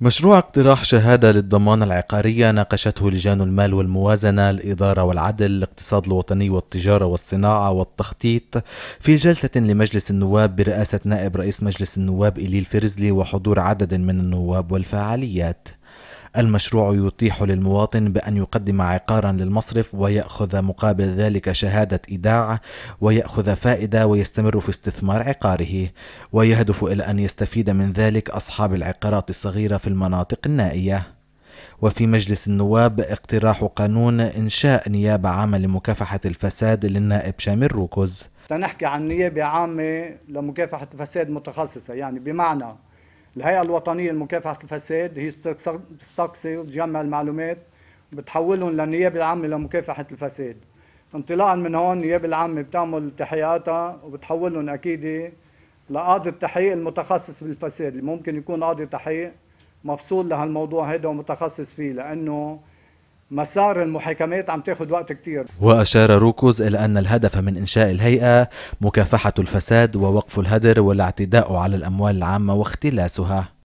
مشروع اقتراح شهادة للضمانة العقارية ناقشته لجان المال والموازنة الإدارة والعدل الاقتصاد الوطني والتجارة والصناعة والتخطيط في جلسة لمجلس النواب برئاسة نائب رئيس مجلس النواب إليل فرزلي وحضور عدد من النواب والفعاليات المشروع يتيح للمواطن بأن يقدم عقارا للمصرف ويأخذ مقابل ذلك شهادة إيداع ويأخذ فائدة ويستمر في استثمار عقاره ويهدف إلى أن يستفيد من ذلك أصحاب العقارات الصغيرة في المناطق النائية وفي مجلس النواب اقتراح قانون إنشاء نيابة عامة لمكافحة الفساد للنائب شامل روكوز تنحكي عن نيابة عامة لمكافحة الفساد متخصصة يعني بمعنى الهيئة الوطنية لمكافحة الفساد هي بتستقصي وتجمع المعلومات بتحولهم للنيابة العامة لمكافحة الفساد انطلاقا من هون النيابة العامة بتعمل تحقيقاتها وبتحولهم أكيد لقاضي التحقيق المتخصص بالفساد اللي ممكن يكون قاضي تحقيق مفصول لهالموضوع هذا ومتخصص فيه لأنه مسار المحاكمات عم تاخذ وقت كثير وأشار روكوز إلى أن الهدف من إنشاء الهيئة مكافحة الفساد ووقف الهدر والاعتداء على الأموال العامة واختلاسها